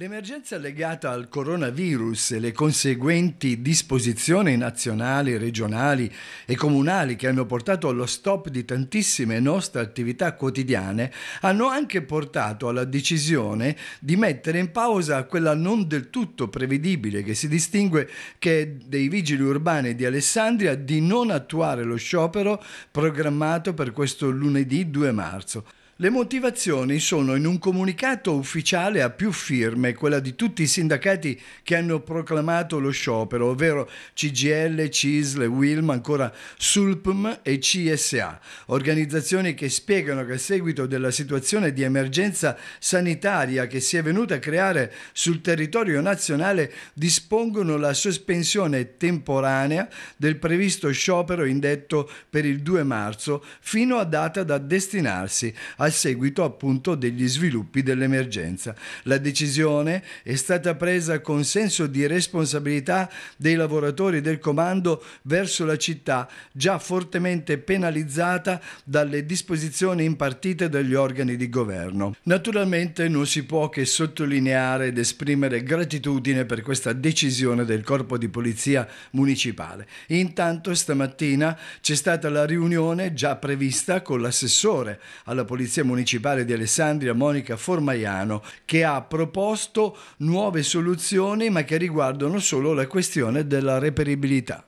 L'emergenza legata al coronavirus e le conseguenti disposizioni nazionali, regionali e comunali che hanno portato allo stop di tantissime nostre attività quotidiane hanno anche portato alla decisione di mettere in pausa quella non del tutto prevedibile che si distingue che è dei vigili urbani di Alessandria di non attuare lo sciopero programmato per questo lunedì 2 marzo. Le motivazioni sono in un comunicato ufficiale a più firme, quella di tutti i sindacati che hanno proclamato lo sciopero, ovvero CGL, CISL, WILM, ancora SULPM e CSA, organizzazioni che spiegano che a seguito della situazione di emergenza sanitaria che si è venuta a creare sul territorio nazionale dispongono la sospensione temporanea del previsto sciopero indetto per il 2 marzo fino a data da destinarsi a seguito appunto degli sviluppi dell'emergenza. La decisione è stata presa con senso di responsabilità dei lavoratori del comando verso la città già fortemente penalizzata dalle disposizioni impartite dagli organi di governo. Naturalmente non si può che sottolineare ed esprimere gratitudine per questa decisione del Corpo di Polizia Municipale. Intanto stamattina c'è stata la riunione già prevista con l'assessore alla Polizia edilizia municipale di Alessandria Monica Formaiano che ha proposto nuove soluzioni ma che riguardano solo la questione della reperibilità.